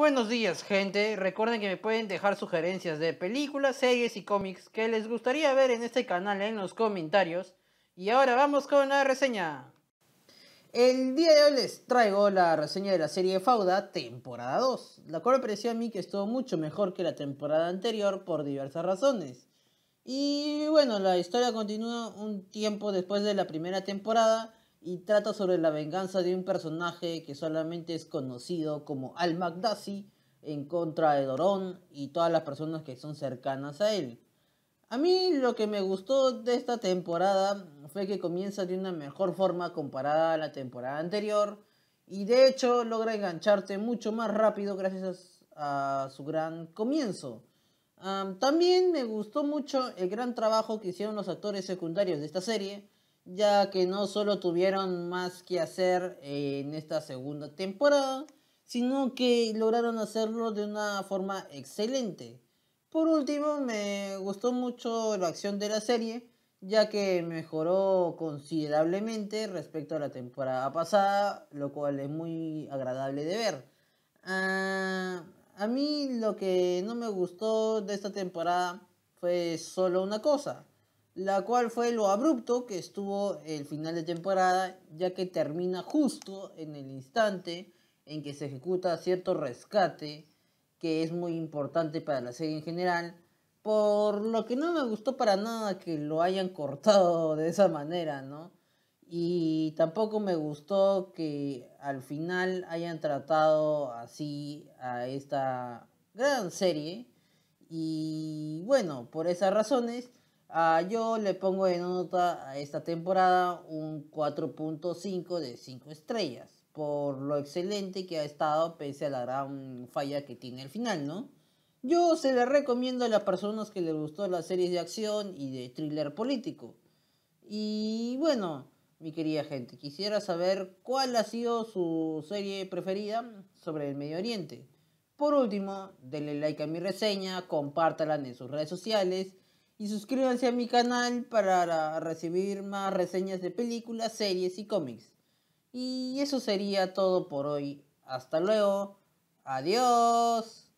Buenos días gente, recuerden que me pueden dejar sugerencias de películas, series y cómics que les gustaría ver en este canal en los comentarios. Y ahora vamos con la reseña. El día de hoy les traigo la reseña de la serie Fauda temporada 2, la cual me pareció a mí que estuvo mucho mejor que la temporada anterior por diversas razones. Y bueno, la historia continúa un tiempo después de la primera temporada y trata sobre la venganza de un personaje que solamente es conocido como Al Magdassi en contra de Doron y todas las personas que son cercanas a él. A mí lo que me gustó de esta temporada fue que comienza de una mejor forma comparada a la temporada anterior y de hecho logra engancharte mucho más rápido gracias a su gran comienzo. Ah, también me gustó mucho el gran trabajo que hicieron los actores secundarios de esta serie, ya que no solo tuvieron más que hacer en esta segunda temporada, sino que lograron hacerlo de una forma excelente. Por último, me gustó mucho la acción de la serie, ya que mejoró considerablemente respecto a la temporada pasada, lo cual es muy agradable de ver. Ah, a mí lo que no me gustó de esta temporada fue solo una cosa, la cual fue lo abrupto que estuvo el final de temporada, ya que termina justo en el instante en que se ejecuta cierto rescate que es muy importante para la serie en general, por lo que no me gustó para nada que lo hayan cortado de esa manera, ¿no? Y tampoco me gustó que al final hayan tratado así a esta gran serie. Y bueno, por esas razones Ah, yo le pongo de nota a esta temporada un 4.5 de 5 estrellas, por lo excelente que ha estado pese a la gran falla que tiene el final, ¿no? Yo se le recomiendo a las personas que les gustó las series de acción y de thriller político. Y bueno, mi querida gente, quisiera saber cuál ha sido su serie preferida sobre el Medio Oriente. Por último, denle like a mi reseña, compártala en sus redes sociales y suscríbanse a mi canal para recibir más reseñas de películas, series y cómics. Y eso sería todo por hoy. Hasta luego. Adiós.